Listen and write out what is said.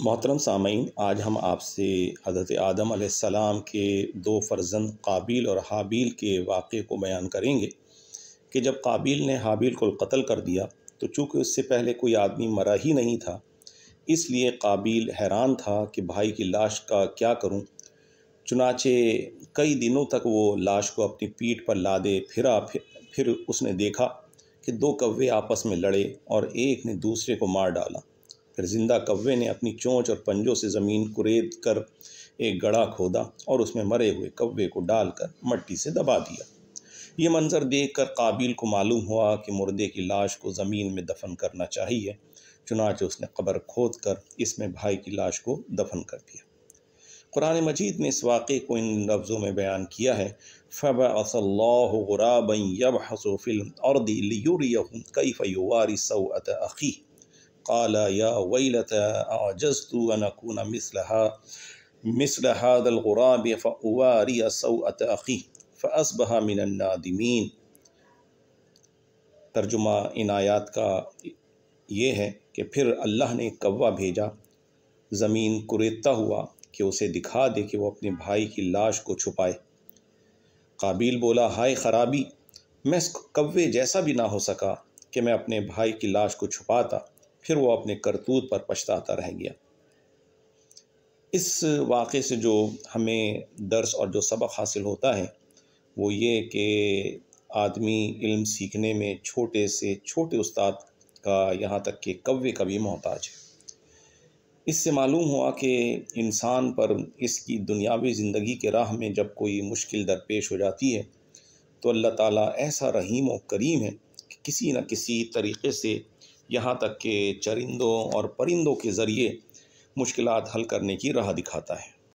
मोहतरम सामीन आज हम आपसे हज़रत आदम आसमाम के दो फ़र्जंद काबिल और हाबील के वाक़े को बयान करेंगे कि जब काबिल ने हाबील को कत्ल कर दिया तो चूँकि उससे पहले कोई आदमी मरा ही नहीं था इसलिए काबिल हैरान था कि भाई की लाश का क्या करूं चुनाचे कई दिनों तक वो लाश को अपनी पीठ पर लादे फिरा फिर, फिर उसने देखा कि दो कौवे आपस में लड़े और एक ने दूसरे को मार डाला फिर जिंदा कौवे ने अपनी चोंच और पंजों से ज़मीन कुरेद कर एक गड़ा खोदा और उसमें मरे हुए कौवे को डालकर मट्टी से दबा दिया ये मंज़र देख कर काबिल को मालूम हुआ कि मुर्दे की लाश को ज़मीन में दफन करना चाहिए चुनाच उसने कब्र खोद कर इसमें भाई की लाश को दफन कर दिया कुरान मजीद ने इस वाक़े को इन लफ्ज़ों में बयान किया है फ़ब असल्लाबन यब हसोफ़िल और दिलूरी कई फ़ारी सऊत अख़ी قال يا ويلتى أعجزت أن أكون مثلها مثل هذا الغراب فأواري سوءة أخيه फ़सबह मिनन्नादिमीन तर्जुमा इन आयात का ये है कि फिर अल्लाह ने कौवा भेजा ज़मीन कुरेदता हुआ कि उसे दिखा दे कि वो अपने भाई की लाश को छुपाए काबिल बोला हाय खराबी मैं इस कौवे जैसा भी ना हो सका कि मैं अपने भाई की लाश को छुपाता फिर वो अपने करतूत पर पछताता रह गया इस वाक़े से जो हमें दर्स और जो सबक हासिल होता है वो ये कि आदमी इल्म सीखने में छोटे से छोटे उस्ताद का यहाँ तक कि कव्य का भी मोहताज है इससे मालूम हुआ कि इंसान पर इसकी दुनियावी ज़िंदगी के राह में जब कोई मुश्किल दरपेश हो जाती है तो अल्लाह ताला ऐसा रहीम और करीम है कि किसी न किसी तरीके से यहाँ तक कि चरिंदों और परिंदों के ज़रिए मुश्किल हल करने की राह दिखाता है